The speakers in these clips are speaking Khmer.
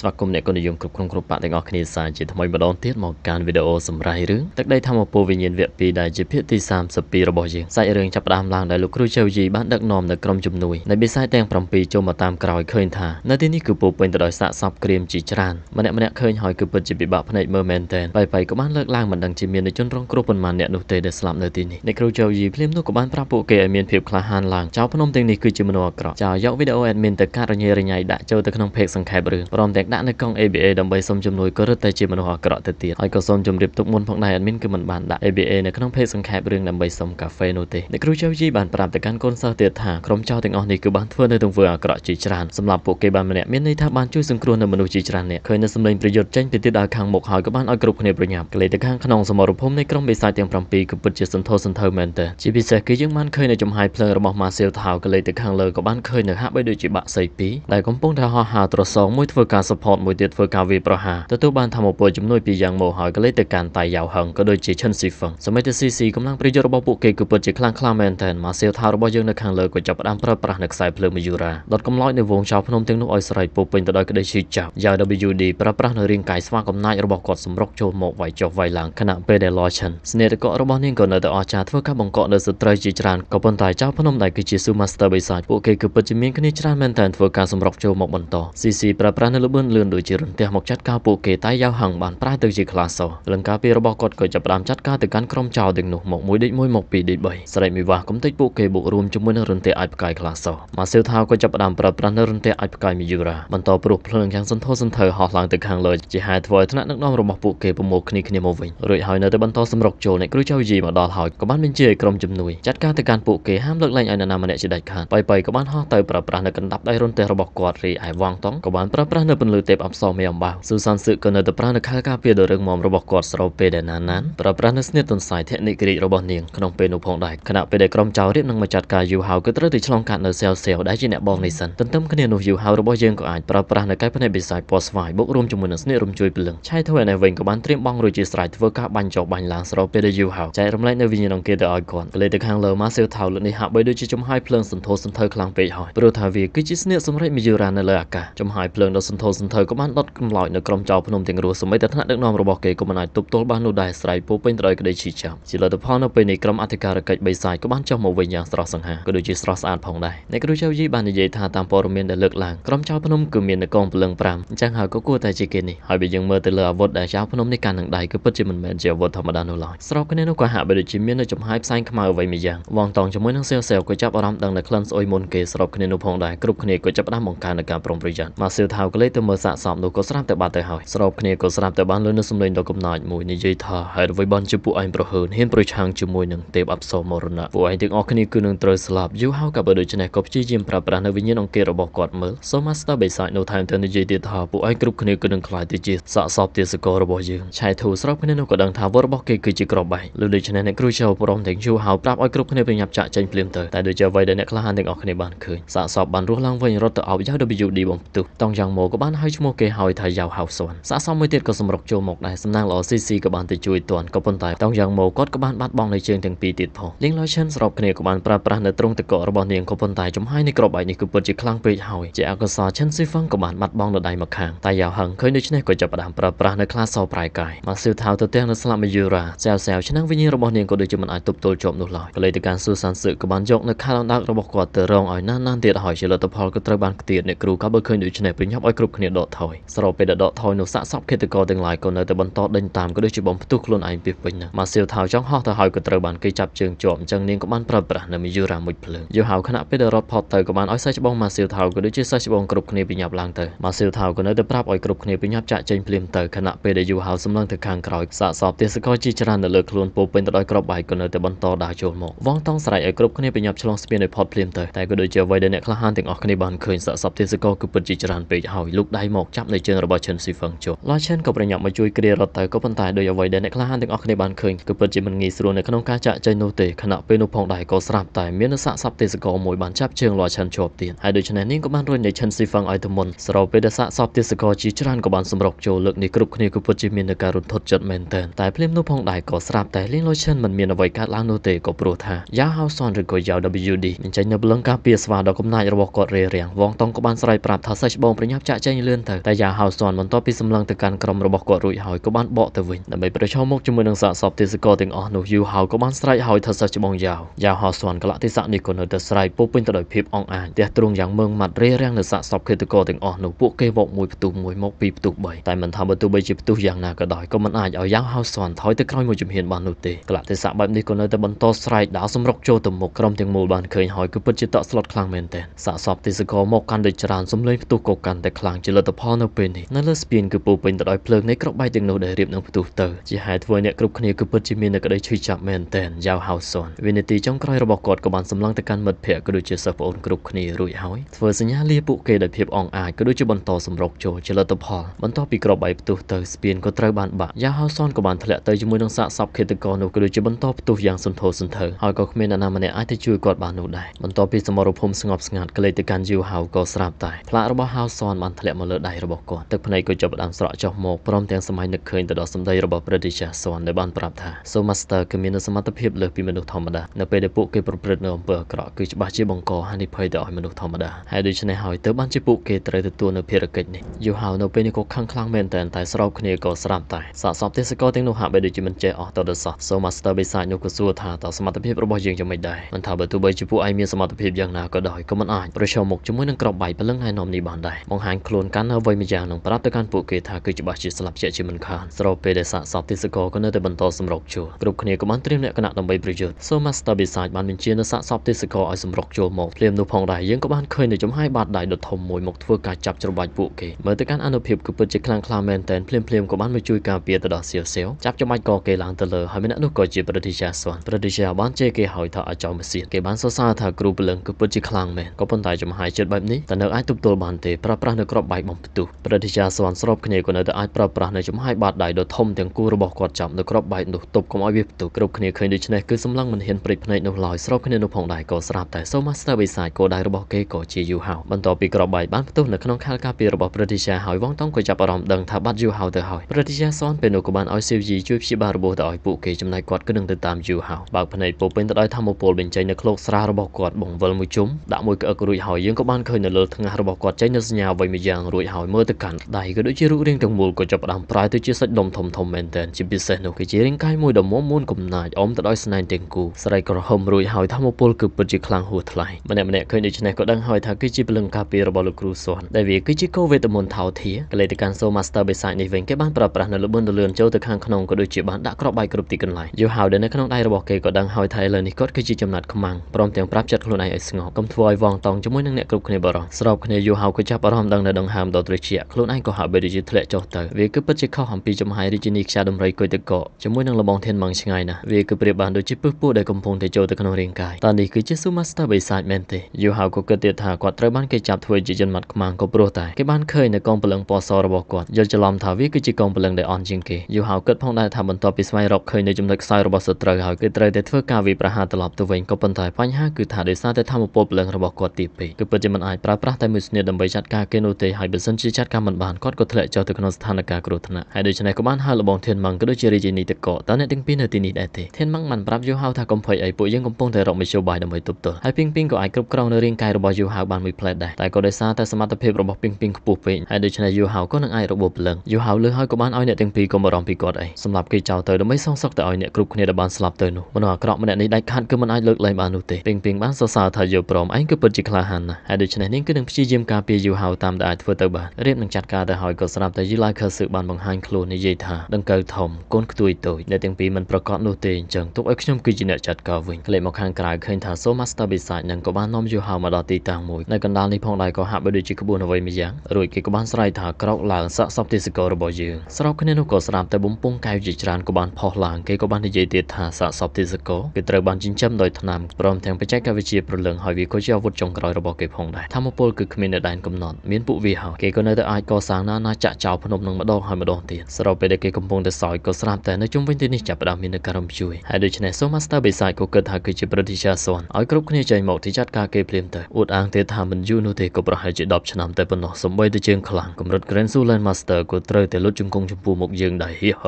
ស្វាគមន៍អ្នកកនិយមគ្រប់ក្នុងគ្រប់បាក់ទាំងអស់គ្នាសាជាថ្មីម្ដងទៀតមកកានវីដេអូសម្រាប់រឿងទឹកដីធម្មពលវិញ្ញាណវគ្គ2ដែលជាភាគទី32របស់យើងសាច់រឿងចាប់ផ្ដើមឡើងដោយលោកគ្រូចៅយីបានដឹកនាំនៅក្រុមជំនួយនៃបិសាចទាំង7ចូលមកតាមក្រោយឃើញថានៅទីនេះគឺពោពេញទៅដោយសាកសពក្រៀមជាច្រើនម្នាក់ម្នាក់ឃើញហើយគឺពិតជាពិបាកភ្នែកមើលមែនទែនបាយបាយក៏បានលើកឡើងមិនដឹងជាមានជនរងគ្រោះប៉ុន្មានអ្នកនោះទេដែលស្លាប់នៅទីនេះអ្នកគ្រូចៅយីភ្លាមនោះក៏បានប្រាប់ពួកគេឲ្យមានភាពក្លាហានឡើងចៅភ្នំទាំងនេះគឺជាមនុស្សអាក្រក់ចៅយកវីដេអូ admin ទៅកាត់រញ៉េរញ៉ៃដាក់ចូលទៅក្នុងเพจសង្ខេបរឿងព្រមទាំងដាក់នៅកង់ ABA ដើម្បីសុំជំនួយក៏រឹតតែជាមនុស្សអាក្រក់ទៅទៀតហើយក៏សូមជម្រាបទុកមុនផងដែរអេដមីនគឺមិនបានដាក់ ABA នៅក្នុងភេទសង្ខេបរឿងដើម្បីសុំកាហ្វេនោះទេអ្នកគ្រូចៅជីបានប្រាប់ទៅកាន់កូនសិស្សទៀតថាក្រុមចៅទាំងអស់នេះគឺបានធ្វើនៅទង្វើអាក្រក់ជាច្រើនសម្រាប់ពួកគេបានម្នាក់មានន័យថាបានជួយសង្គ្រោះនៅមនុស្សជាច្រើនអ្នកឃើញនៅសម្លេងប្រយុទ្ធចេញពីទិសដៅខាងមុខហើយក៏បានឲ្យគ្រប់គ្នាប្រញាប់ក្លេទៅខាងក្នុងសមរភូមិនៃក្រុមបិសាចទាំង7គឺពិតជាសន្ធោសន្ធៅមែនទែនជាពិសេសគឺយើងបានឃើញនៅចំហាយភ្លើងរបស់ម៉ាសៀលថៅក្លេទៅខាងលើក៏បានឃើញនៅហាក់បីដូចជាបាក់សីពីរដែលកំពុងតែហោះហើរត្រសងមួយធ្វើការស support មួយទៀតធ្វើការវាយប្រហារទទួលបានធម្មពលជំនួយពីយ៉ាងមកហើយក៏លេចទៅកាន់តៃយ៉ាវហឹងក៏ដូចជាឈិនស៊ីហ្វឹងសម័យទៅ CC កម្លាំងប្រយុទ្ធរបស់ពួកគេគឺពិតជាខ្លាំងខ្លាមែនទែនមកសៀវថារបស់យើងនៅខាងលើក៏ចាប់ផ្ដើមប្រើប្រាស់នៅខ្សែភ្លើងមយូរ៉ាដុតកំឡោចនៅវងចោលភ្នំទាំងនោះឲ្យស្រែកពោពេញទៅដោយក្តីឈឺចាប់យ៉ា WD ប្រើប្រាស់នៅរាងកាយស្វាកំណាចរបស់គាត់សម្រុកចូលមកវាយចុះវាយឡើងខណៈពេលដែល Lawson ស្នេហ៍រករបស់នាងក៏នៅតែអស្ចារ្យធ្វើការបង្កក់នៅស្ត្រីជាច្រើនក៏ប៉ុន្តែចៅភ្នំដែលគឺជា Super Master បិសាចពួកគេគឺពិតជាមានគ្នាច្រើនមែនទែនធ្វើការសម្រុកចូលមកបន្ត CC ប្រើប្រាស់នៅលើបឿនលឿនដូចជារន្ទះមកចាត់ការពួកគេតែយ៉ាវហឹងបានប្រែទៅជាខ្លាសោះលង្ការពីរបស់គាត់ក៏ចាប់ផ្ដើមចាត់ការទៅកាន់ក្រុមចោរទាំងនោះមកមួយដេកមួយមកពីរដេកបីស្រីមីវ៉ាគំតិចពួកគេបូករួមជាមួយនឹងរន្ទះអាចផ្កាយខ្លាសោះម៉ាស៊ីវថាក៏ចាប់ផ្ដើមប្រើប្រាស់នៅរន្ទះអាចផ្កាយមីយូរ៉ាបន្តព្រោះភ្លើងយ៉ាងសន្ធោសន្ធើហោះឡើងទៅខាងលើជាហេតុធ្វើឲ្យថ្នាក់ដឹកនាំរបស់ពួកគេប្រមូលគ្នាគ្នាមកវិញរួចហើយនៅតែបន្តសម្រុកចូលអ្នកគ្រូចៅយីមកដល់ហើយក៏បានបញ្ជាឲ្យក្រុមជំនួយចាត់ការទៅកាន់ពួកគេហាមលើកលែងឲ្យនរណាម្នាក់ជាដាច់ខាតបៃបៃក៏បានហោះទៅប្រើប្រាស់នៅកណ្ដាប់ដៃរន្ទះរបស់គាត់រីឯវ៉ាងតង់ក៏បានប្រើប្រាស់នៅន្លឺទេពអប្សរមេអំបៅស៊ូសានសឹកក៏នៅតែប្រើនៅខែលការពារដ៏រឹងមាំរបស់គាត់ស្របពេលដែលណានណានប្រើប្រាស់នៅស្នៀតទន្សាយធនិករាជរបស់នាងក្នុងពេលនោះផងដែរខណៈពេលដែលក្រុមចៅរៀបនឹងមកចាត់ការយូហៅក៏ត្រូវតែឆ្លងកាត់នៅសែលសែលដែលជាអ្នកបងនេះសិនទន្ទឹមគ្នានោះយូហៅរបស់យើងក៏អាចប្រើប្រាស់នៅកែភ្នែកបិសាចពណ៌ស្វាយបូករួមជាមួយនឹងស្នៀតរំជួយពលឹងឆៃធ្វើឲ្យវិញក៏បានត្រៀមបងរួចជាស្រេចធ្វើការបាញ់ចោលបាញ់ឡើងស្របពេលដែលយូហៅចែករំលែកនៅវិញ្ញាណអង្គាទៅឲ្យគាត់ក៏លេទៅខាងលើម៉ាសៀវថៅលើនេះហាក់បីដូចជាចំហាយភ្លើងសន្ធោសន្ធើខ្លាំងពេកហើយព្រោះថាវាគឺជាស្នៀតសម្រេចមយូរ៉ានៅលើអាកាសចំហាយភ្លើងដ៏សន្ធោសសន្ធើក៏បានដុតកម្លោចនៅក្រុមចៅភ្នំទាំងរស់សម្បីតែថ្នាក់ដឹកនាំរបស់គេក៏មិនអាចទប់ទល់បាននោះដែរស្រ័យពោពេញទៅដោយក្តីឈឺចាប់ជាលទ្ធផលនៅពេលនេះក្រុមអធិការកិច្ចបីសាយក៏បានចុះមកវិញយ៉ាងស្រស់សង្ហាក៏ដូចជាស្រស់ស្អាតផងដែរអ្នកគ្រូចៅយីបាននិយាយថាតាមព័ត៌មានដែលលើកឡើងក្រុមចៅភ្នំគឺមាននៅកងពលឹង5អញ្ចឹងហើយក៏គួរតែជាគេនេះហើយបើយើងមើលទៅលើអាវុធដែលចៅភ្នំនេះកាន់នឹងដៃគឺពិតជាមិនមែនជាអាវុធធម្មតានោះឡើយស្របគ្នានោះក៏ហាក់បីដូចជាមាននៅចំហាយផ្សែងខ្មៅអ្វីមួយយ៉ាងវងតងជាមួយនឹងសៀវសៀវក៏ចាប់អារម្មណ៍ដឹងតែក្លិនស្អុយមុនគេស្របគ្នានោះផងដែរគ្រប់គ្នាក៏ចាប់ផ្ដើមបង្កើននៅការប្រុងប្រយ័ត្នមកសៀវថៅក៏លេចទៅមើលសាកសពនោះក៏ស្រាប់តែបាត់ទៅហើយស្របគ្នាក៏ស្រាប់តែបានលុយនៅសម្លេងដ៏កំណាចមួយនិយាយថាហេតុអ្វីបានជាពួកឯងប្រហើនហ៊ានប្រឆាំងជាមួយនឹងទេពអប្សរមរណៈពួកឯងទាំងអស់គ្នាគឺនឹងត្រូវស្លាប់យូរហើយក៏បើដូច្នេះក៏ព្យាយាមប្រើប្រាស់នៅវិញ្ញាណអង្គាររបស់គាត់មើលសូមាស្ទ័របេសាចនៅថែមទាំងនិយាយទៀតថាពួកឯងគ្រប់គ្នាគឺនឹងខ្លាចទៅជាសាកសពទាសកររបស់យើងឆៃធូស្របគ្នានោះក៏ដឹងថាវត្តរបស់គេគឺជាក្របបែកលើដូច្នេះអ្នកគ្រូចៅព្រមទាំងយូរហើយប្រាប់ឲ្យគ្រប់គ្នាប្រញាប់ចាក់ចេញភ្លាមទៅតែដូចជាអ្វីដែលអ្នកក្លាហានទាំងអស់គ្នាបានឃើញសាកសពបានរស់ឡើងវិញរត់ទៅអោបយ៉ាវ WD បំផ្ទុះតង់យ៉ាងម៉ូក៏បានហើយឈ្មោះគេហៅថាយ៉ាវហៅសវ័នសាកសមមួយទៀតក៏សម្រុកចូលមកដែរសំណាងល្អស៊ីស៊ីក៏បានទៅជួយទាន់ក៏ប៉ុន្តែតោងយ៉ាងមកគាត់ក៏បានបាត់បង់នៅជើងទាំងពីរទៀតផងលីងឡូឈិនស្របគ្នាក៏បានប្រើប្រាស់នៅត្រង់ទឹកកករបស់នាងក៏ប៉ុន្តែចំហាយនៃក្របបែកនេះគឺពិតជាខ្លាំងពេកហើយជាអកុសលឈិនស៊ីហ្វឹងក៏បានបាត់បង់នៅដៃមកខាងតែយ៉ាវហឹងឃើញដូច្នេះក៏ចាប់ផ្ដើមប្រើប្រាស់នៅខ្លាសោប្រែកាយមកស៊ឺថៅទៅទាំងនៅស្លាប់មយូរ៉ាសែវសែវឆ្នាំងវិញ្ញាណរបស់នាងក៏ដូចជាមិនអាចទប់ទល់ជាប់នោះឡើយក៏លេទៅការស៊ូសានសឹកក៏បានយកនៅខាលំដាករបស់គាត់ទៅរងឲ្យណាស់ណាស់ទៀតហើយជាលទ្ធផលក៏ត្រូវបានខ្ទាតអ្នកគ្រូក៏បើឃើញដូច្នេះប្រញាប់ឲ្យគ្រប់គ្នាគ្នាដកថយស្របពេលដែលដកថយនោះសាកសពឃាតករទាំងឡាយក៏នៅតែបន្តដេញតាមក៏ដូចជាបំផ្ទុះខ្លួនឯងពីពេញណាម៉ាស៊ីលថៅចង់ហោះទៅហើយក៏ត្រូវបានគេចាប់ជើងជាប់អញ្ចឹងនាងក៏បានប្រើប្រាស់នៅមីយូរ៉ាមួយភ្លើងយូហៅខណៈពេលដែលរត់ផុតទៅក៏បានឲ្យសិស្សច្បងម៉ាស៊ីលថៅក៏ដូចជាសិស្សច្បងគ្រប់គ្នាពីញាប់ឡើងទៅម៉ាស៊ីលថៅក៏នៅតែប្រាប់ឲ្យគ្រប់គ្នាពីញាប់ចាក់ចេញភ្លាមទៅខណៈពេលដែលយូហៅសម្លឹងទៅខាងក្រោយសាកសពទាសកលជាច្រើននៅលើខ្លួនពោពេញទៅដោយក្របបែកក៏នៅតែបន្តដើរចូលមកវងតង់ស្រែកឲ្យគ្រប់គ្នាពីញាប់ឆ្លងស្ពានឲ្យផុតភ្លាមទៅតែក៏ដូចជាអ្វីដែលអ្នកក្លាហានទាំងអស់គ្នាបានឃើញសាកសពទាសកលគឺពិតជាច្រើនពេកហើយលោកដៃមកចាប់នៅជើងរបស់ឈិនស៊ីហ្វឹងចុះឡាឈិនក៏ប្រញាប់មកជួយគ្រារត់ទៅក៏ប៉ុន្តែដោយអ្វីដែលអ្នកក្លាហានទាំងអស់គ្នាបានឃើញគឺពិតជាមិនងាយស្រួលនៅក្នុងការចាក់ចែងនោះទេខណៈពេលនោះផងដែរក៏ស្រាប់តែមានសាកសពទេសកោមួយបានចាប់ជើងឡាឈិនជាប់ទៀតហើយដូច្នេះនាងក៏បានរុញនៅឈិនស៊ីហ្វឹងឲ្យទៅមុនស្របពេលដែលសាកសពទេសកោជាច្រើនក៏បានសម្រុកចូលលើកនេះគ្រប់គ្នាគឺពិតជាមាននៅការរន្ធត់ចិត្តមែនទែនតែភ្លាមនោះផងដែរក៏ស្រាប់តែលៀងឡាឈិនមិនមានអ្វីកើតឡើងនោះទេក៏ព្រោះថាយ៉ាហៅសនឬក៏យ៉ា WD មិនចេញនៅបលឹងការពារស្វាដ៏កំណាចរបស់គាត់រារាំងវងតង់ក៏បានស្រែកប្រាប់ថាសេះច្បងប្រញាប់ចាក់ចែងលឿនទៅតែយ៉ាហៅសនបន្ទាប់ពីសម្លឹងទៅកាន់ក្រុមរបស់គាត់រួចហើយក៏បានបកទៅវិញដើម្បីប្រឈមមុខជាមួយនឹងសាកសពទេសកលទាំងអស់នោះយូហៅក៏បានស្រែកហើយថាសិស្សច្បងយ៉ាវយ៉ាហៅសនកលៈទេសៈនេះក៏នៅតែស្រែកពោពេញទៅដោយភាពអង្អាចទះទ្រង់យ៉ាងមើងម៉ាត់រេរាំងនៅសាកសពឃាតករទាំងអស់នោះពួកគេមកមួយផ្ទុះមួយមកពីផ្ទុះ3តែមិនថាបើទោះបីជាផ្ទុះយ៉ាងណាក៏ដោយក៏មិនអាចឲ្យយ៉ាហៅសនថយទៅក្រោយមួយជំហានបាននោះទេកលៈទេសៈបែបនេះក៏នៅតែបន្តស្រែកដាល់សម្រុកចូលទៅមុខក្រុមទាំងមូលបានឃើញហើយគឺពិតជាតក់ស្លុតខ្លាំងមែនទែនសាកសពទេសកលមកកាន់ដូចច្រើនសំឡេងផ្ទុះក៏កាន់តែខ្លាំងជាលទ្ធផលនៅពេលនេះនៅលើស្ពានគឺពោពេញទៅដោយភ្លើងនៃគ្រាប់បែកទាំងនោះដែលរៀបនឹងផ្ទុះទៅជាហេតុធ្វើអ្នកគ្រប់គ្នាគឺពិតជាមាននៅក្តីឈឺចាប់មែនទែនយ៉ាវហៅសុនវិនាទីចុងក្រោយរបស់គាត់ក៏បានសម្លឹងទៅកាន់មិត្តភ័ក្តិក៏ដូចជាសិស្សប្អូនគ្រប់គ្នារួចហើយធ្វើសញ្ញាលាពួកគេដោយភាពអង់អាចក៏ដូចជាបន្តសម្រុកចូលជាលទ្ធផលបន្ទាប់ពីគ្រាប់បែកផ្ទុះទៅស្ពានក៏ត្រូវបានបាក់យ៉ាវហៅសុនក៏បានធ្លាក់ទៅជាមួយនឹងសាកសពឃាតករនោះក៏ដូចជាបន្តផ្ទុះយ៉ាងសន្ធោសន្ធៅហើយក៏គ្មានអ្នកណាម្នាក់អាចទៅជួយគាត់បាននោះដែរបន្ទាប់ពីសមរភូមិស្ងប់ស្ងាត់ក្លេកទៅកាន់យូហៅក៏ស្រាប់តែផ្លាករបស់ហៅសុនបានធ្លាក់មកលើដៃរបស់គាត់ទឹកភ្នែកក៏ចាប់ផ្ដើមស្រក់ចុះមកព្រមទាំងសម័យនឹកឃើញទៅដល់សម្ដីរបស់ព្រះរាជាសួនដែលបានប្រាប់ថាសូម៉ាស្ទ័រគឺមានសមត្ថភាពលើសពីមនុស្សធម្មតានៅពេលដែលពួកគេប្រព្រឹត្តនៅអំពើអាក្រក់គឺច្បាស់ជាបង្កហានិភ័យទៅឲ្យមនុស្សធម្មតាហើយដូច្នេះហើយទើបបានជាពួកគេត្រូវទទួលនៅភារកិច្ចនេះយូហៅនៅពេលនេះក៏ខឹងខ្លាំងមែនទែនតែស្របគ្នាក៏ស្រាប់តែសាកសពទេសកលទាំងនោះហាក់បីដូចជាមិនចេះអស់ទៅដល់សោះសូម៉ាស្ទ័របិសាចនោះក៏សួរថាតើសមត្ថភាពរបស់យើងយ៉ាងម៉េចដែរមិនថាបើទោះបីជាពួកឯងមានសមត្ថភាពយ៉ាងណាក៏ដោយក៏មិនអាចប្រឈមមុខជាមួយនឹងក្របបៃព្រលឹងណែនាំនេះបានដែរបង្ហាញខ្លួននកាន់ហើយវិញម្យ៉ាងនឹងប្រាប់ទៅកាន់ពួកគេថាគឺច្បាស់ជាស្លាប់ជាជាមិនខានស្របពេលដែលសាកសពទេសកលក៏នៅតែបន្តសម្រុកជួលគ្រប់គ្នាក៏បានត្រៀមលក្ខណៈដើម្បីប្រយុទ្ធសូម៉ាស្ទ័របិសាចបានបញ្ជានៅសាកសពទេសកលឲ្យសម្រុកជួលមកភ្លាមនោះផងដែរយើងក៏បានឃើញនៅចំហាយបាតដៃដ៏ធំមួយមកធ្វើការចាប់ច្របាច់ពួកគេមើលទៅកាន់អនុភាពគឺពិតជាខ្លាំងខ្លាមែនទែនភ្លាមភ្លាមក៏បានមកជួយការពារទៅដល់សៀវសៀវចាប់ចំបាច់ក៏គេឡើងទៅលើហើយម្នាក់នោះក៏ជាប្រតិជាស្វាន់ប្រតិជាបានជេរគេហើយថាឲ្យចោលម៉ាស៊ីនគេបានសរសើរថាគ្រូពលឹងគឺពិតជាខ្លាំងមែនក៏ប៉ុន្តែចំហាយចិត្តបែបនេះតើនៅអាចទប់ទល់បានទេប្រើប្រាស់នៅក្របបែកបំផ្ទុះព្រឹទ្ធាចារ្យស្វណ្ណស្របគ្នាក៏នៅតែអាចប្រើប្រាស់នៅចំហាយបាតដៃដ៏ធំទាំងគូរបស់គាត់ចាប់នៅក្របបែកនោះទប់កុំឲ្យវាផ្ទុះគ្រប់គ្នាឃើញដូច្នេះគឺសម្លឹងមិនហ៊ានព្រិចភ្នែកនោះឡើយស្របគ្នានោះផងដែរក៏ស្រាប់តែសូម៉ាស្ទ័រវិសាយគោដៅរបស់គេក៏ជាយូហៅបន្ទាប់ពីក្របបែកបានផ្ទុះនៅក្នុងខែលការពាររបស់ព្រឹទ្ធាចារ្យហើយវងតង់ក៏ចាប់អារម្មណ៍ដឹងថាបាត់យូហៅទៅហើយព្រឹទ្ធាចារ្យសនពេលនោះក៏បានឲ្យស៊ីវជីជួយព្យាបាលរបួសទៅឲ្យពួកគេចំណែកគាត់គឺនឹងទៅតាមយូហៅបើកភ្នែកពោពេញទៅដោយធម្មពលបញ្ចេញនៅក្លោកស្រារបស់គាត់បង្វិលមួយជុំដាក់មួយក្អឹករួចហើយយើងក៏បានឃើញនៅលើថ្ងាសរបស់គាត់ចេញនៅសញ្ញាអ្វីមួយយ៉ាងរួចហើយមើលទៅកាន់ដៃក៏ដូចជារូបរាងទាំងមូលក៏ចាប់ផ្ដើមប្រែទៅជាសាច់ដុំធំធំមែនទែនជាពិសេសនោះគឺជារាងកាយមួយដ៏មុំមួនកំណាចអមទៅដោយស្នែងទាំងគូស្រីក្រហមរួចហើយធម្មពលគឺពិតជាខ្លាំងហួសថ្លៃម្នាក់ម្នាក់ឃើញដូច្នេះក៏ដឹងហើយថាគឺជាព្រលឹងការពាររបស់លោកគ្រូសុនដែលវាគឺជាកូវេទមន្តថោធាកលេតកានសូ Master បេសាច់នេះវិញគេបានប្រើប្រាស់នៅលបឿនលឿនចូលទៅខាងក្នុងក៏ដូចជាបានដាក់ក្របបាយគ្រប់ទីកន្លែងយល់ហើយដែលនៅក្នុងដៃរបស់គេក៏ដឹងហើយថាឥឡូវនេះគាត់គឺជាចំណាត់ខ្មាំងព្រមទាំងប្រាប់ចិត្តខ្លួនឯងឲ្យស្ងប់កុំធ្វើឲ្យវងតង់ជាមួយនឹងអ្នកគ្រប់គ្នាបរោះស្របគ្នាយូហៅក៏ចាប់អារម្មណ៍ដឹងនៅដង្ហើមហើមដ៏ត្រជាក់ខ្លួនឯងក៏ហាក់បីដូចជាធ្លាក់ចុះទៅវាគឺពិតជាខុសអំពីចំហាយរាជនីខ្យាដំរីគុយទឹកកកជាមួយនឹងលំងធានម៉ងឆ្ងាយណាស់វាគឺប្រៀបបានដូចជាពឹសពោះដែលកំពុងតែចូលទៅក្នុងរាងកាយតើនេះគឺជា Supermaster បិសាចមែនទេយូហៅក៏គិតទៀតថាគាត់ត្រូវបានគេចាប់ធ្វើជាជនមាត់ខ្មាំងក៏ព្រោះតែគេបានឃើញនៅកងពលឹងពណ៌សរបស់គាត់យល់ច្រឡំថាវាគឺជាកងពលឹងដែលអន់ជាងគេយូហៅគិតផងដែរថាបន្ទាប់ពីស្វែងរកឃើញនៅចំណុចខ្សោយរបស់សត្រូវហើយគេត្រូវតែធ្វើការវាយប្រហារត្រឡប់ទៅវិញក៏ប៉ុន្តែបញ្ហាគឺថាដោយសារតែធម៌ពលពលឹងរបស់គាត់ទីពេកគឺពិតជាមិនអាចប្រើប្រាស់តែមួយស្នៀតដើម្បីចាត់ការគេនោះទេហើយហើយបើសិនជាចាត់ការមិនបានគាត់ក៏ធ្លាក់ចុះទៅក្នុងស្ថានភាពគ្រោះថ្នាក់ហើយដូច្នេះក៏បានហៅលបងធានម៉ាំងក៏ដូចជារាជនីតិកោតើអ្នកទាំងពីរនៅទីនេះដែរទេធានម៉ាំងបានប្រាប់យូហៅថាកុំភ័យអីពួកយើងកំពុងតែរកមធ្យោបាយដើម្បីទប់ទល់ហើយពីងពីងក៏អាចគ្រប់គ្រងនៅរាងកាយរបស់យូហៅបានមួយផ្លែតដែរតែក៏ដោយសារតែសមត្ថភាពរបស់ពីងពីងខ្ពស់ពេកហើយដូច្នេះយូហៅក៏នឹងអាចរបួសព្រលឹងយូហៅលើហើយក៏បានឲ្យអ្នកទាំងពីរកុំបារម្ភពីគាត់អីសម្រាប់គេចោលទៅដើម្បីសងសឹកទៅឲ្យអ្នកគ្រប់គ្នាដែលបានស្លាប់ទៅនោះមនុស្សអាក្រក់ម្នាក់នេះដាច់ខាតគឺមិនអាចលើកលែងបាននោះទេពីងពីងបានសរសើរថាយូព្រមឯងគឺពិតជាក្លាហានណាស់ហើយដូច្នេះនាងគឺនឹងព្យាយាមការពារយូហៅតាមដែលអាចធ្វើទៅបានរៀបនឹងចាត់ការទៅហើយក៏ស្រាប់តែយីឡៃខឺស៊ឺបានបង្ហាញខ្លួននិយាយថាដង្កូវធំកូនខ្ទួយតូចអ្នកទាំងពីរមិនប្រកបនោះទេអញ្ចឹងទុកឲ្យខ្ញុំគឺជាអ្នកចាត់ការវិញក្លែកមកខាងក្រៅឃើញថាសូម៉ាស្ទ័របិសាចនឹងក៏បាននាំយូហៅមកដល់ទីតាំងមួយនៅកណ្ដាលនេះផងដែរក៏ហាក់បីដូចជាក្បួនអ្វីមួយយ៉ាងរួចគេក៏បានស្រែកថាក្រោកឡើងសាកសពទេសកររបស់យើងស្របគ្នានោះក៏ស្រាប់តែបំពង់កែវជាច្រើនក៏បានផុសឡើងគេក៏បាននិយាយទៀតថាសាកសពទេសករគេត្រូវបានចិញ្ចឹមដោយថ្នាំព្រមទាំងបច្ចេកវិទ្យាប្រលឹងហើយវាក៏ជាអាវុធចុងក្រោយរបស់គេផងដែរធម្មពលគឺគ្មានដែនកំណត់មានពួកវាហគេក៏នៅតែអាចកសាងណាណាចាក់ចោលភ្នំនឹងម្ដងហើយម្ដងទៀតសរុបពេលដែលគេកំពុងតែសោយក៏ស្រាប់តែនៅជុំវិញទីនេះចាប់ផ្ដើមមានការរំជួយហើយដូច្នេះសូម Master Beside ក៏គិតថាគឺជាប្រតិជាសន់ឲ្យគ្រប់គ្នាចេញមកទីចាត់ការគេភ្លាមទៅអួតអាងទៀតថាមិនយូរនោះទេក៏ប្រហែលជា10ឆ្នាំតែប៉ុណ្ណោះសម្បីតែជើងខ្លាំងកម្រិត Grand Sulan Master ក៏ត្រូវតែលុតជង្គង់ចំពោះមុខយើងដែរហីហ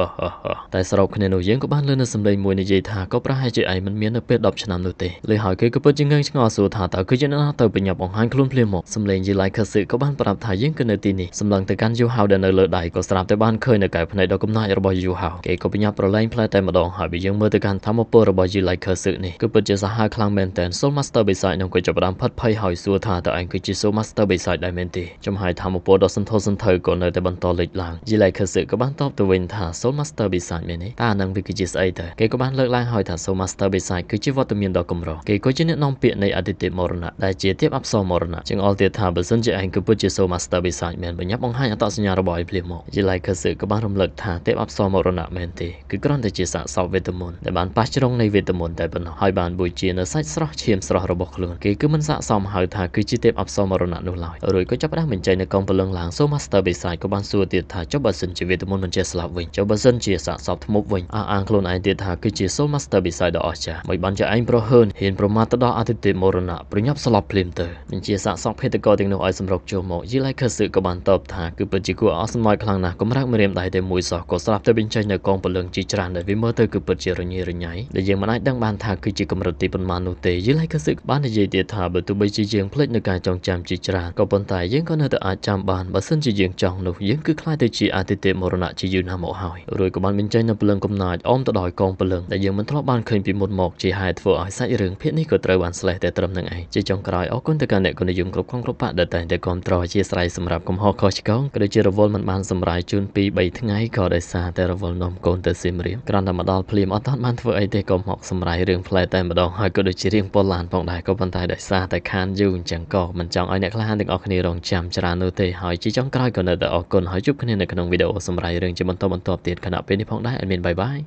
តែសរុបគ្នានោះយើងក៏បានលើនៅសម្លេងមួយនិយាយថាក៏ប្រហែលជាឯងមិនមាននៅពេល10ឆ្នាំនោះទេលើហើយគេក៏ពិតជាងើងឆ្ងល់សួរថាតើគឺជាអ្នកណាទៅបញ្ញាប់បង្ហាញខ្លួនភ្លាមមកសម្លេងយីឡៃខសឺក៏បានប្រាប់ថារបស់យើងគឺនៅទីនេះសម្លឹងទៅកាន់យូហៅដែលនៅលើដៃក៏ស្រាប់តែបានឃើញនៅកែវភ្នែកដ៏កំណាចរបស់យូហៅគេក៏បញ្ញាប់ប្រឡែងផ្លែតែម្ដងហើយបើយើងមើលទៅកាន់ធម្មពលរបស់យូឡៃខឺសឹកនេះគឺពិតជាសាហាវខ្លាំងមែនទែនសូលម៉ាស្ទ័របេសាយនឹងក៏ចាប់ផ្ដើមផិតភ័យហើយសួរថាតើឯងគឺជាសូលម៉ាស្ទ័របេសាយដែរមែនទេចំហាយធម្មពលដ៏សន្ធោសន្ធៅក៏នៅតែបន្តលេចឡើងយូឡៃខឺសឹកក៏បានតបទៅវិញថាសូលម៉ាស្ទ័របេសាយមែនទេតើនឹងវាគឺជាស្អីទៅគេក៏បានលើកឡើងហើយថាសូលម៉ាស្ទ័របេសាយគឺជាវត្តមានដ៏កម្រគេក៏ជាអ្នកនាំពាក្យនៃអតីតមរណៈដែលជាទៀបអប្សរមរណៈជាងអល់ទៀតថាបើសិនជាឯងគឺពិតជាសូលម៉ាស្ស្ទើរបិសាចមែនបញ្ញាបង្ហាញអត្តសញ្ញាណរបស់ឲ្យភ្លាមមកជាឡៃខឺសឺក៏បានរំលឹកថាទេពអប្សរមរណៈមែនទេគឺគ្រាន់តែជាសាកសពវេទមន្តដែលបានប៉ះជ្រងនៃវេទមន្តតែប៉ុណ្ណោះហើយបានបូជានៅសាច់ស្រស់ឈាមស្រស់របស់ខ្លួនគេគឺមិនស័កសមហៅថាគឺជាទេពអប្សរមរណៈនោះឡើយរួចក៏ចាប់ផ្ដើមបញ្ចេញនៅកងពលឹងឡើងសូម៉ាស្ទ័របេសាយក៏បានសួរទៀតថាចុះបើសិនជាវេទមន្តមិនចេះស្លាប់វិញចុះបើសិនជាសាកសពធ្មប់វិញអះអាងខ្លួនឯងទៀតថាគឺជាសូម៉ាស្ទ័របេសាយដ៏អស្ចារ្យមិនបានជាឯងប្រហើនហ៊ានប្រមាថទៅដល់អតិទេពមរណៈប្រញាប់ស្លាប់ភ្លាមទៅបញ្ជាសាកសពភេទកោទាំងនោះឲ្យសម្រុកចូលមកយីឡៃខេសឺក៏បានតបថាគឺពិតជាគួរអស់សំណើចខ្លាំងណាស់កម្រាស់ម្រាមដៃតែមួយសោះក៏ស្រាប់តែបញ្ចេញនៅកងពលឹងជីច្រានដែលវាមើលទៅគឺពិតជារញ៉េរញ៉ៃដែលយើងមិនអាចដឹងបានថាគឺជាកម្រិតទីប៉ុន្មាននោះទេយល់ហើយខេសឺបាននិយាយទៀតថាបើទោះបីជាយើងភ្លេចនៅការចងចាំជីច្រានក៏ប៉ុន្តែយើងក៏នៅតែអាចចាំបានបើសិនជាយើងចង់នោះយើងគឺខ្លាចទៅជាអតិទេពមរណៈជាយូរណាស់មកហើយរួចក៏បានបញ្ចេញនៅពលឹងកំណាចអមទៅដោយកងពលឹងដែលយើងមិនធ្លាប់បានឃើញពីមុនមកជាហេតុធ្វើឲ្យសាច់រឿងភាគនេះក៏ត្រូវបានស្លេះតែត្រឹមនឹងឯងជាចុងក្រោយអរគុណទៅកាន់អ្នកគណនិយមគ្រប់គ្រងគ្រប់បកដែលតែងតែគ្រប់គ្រងជាស្រ័យសម្រាប់កំហុសខុសឆ្គងក៏ដូចជារវល់មិនបានសម្រាយជូន2 3ថ្ងៃក៏ដោយសារតែរវល់នាំកូនទៅសៀមរាបគ្រាន់តែមកដល់ភ្លាមអត់ទាន់បានធ្វើអីទេក៏មកសម្រាយរឿងផ្លែតែម្ដងហើយក៏ដូចជារឿងពលឡានផងដែរក៏ប៉ុន្តែដោយសារតែខានយូរអញ្ចឹងក៏មិនចង់ឲ្យអ្នកក្លាហានទាំងអស់គ្នារងចាំច្រើននោះទេហើយជាចុងក្រោយក៏នៅតែអរគុណហើយជួបគ្នានៅក្នុងវីដេអូសម្រាយរឿងជាបន្តបន្ទាប់ទៀតខណៈពេលនេះផងដែរអត់មានបាយបាយ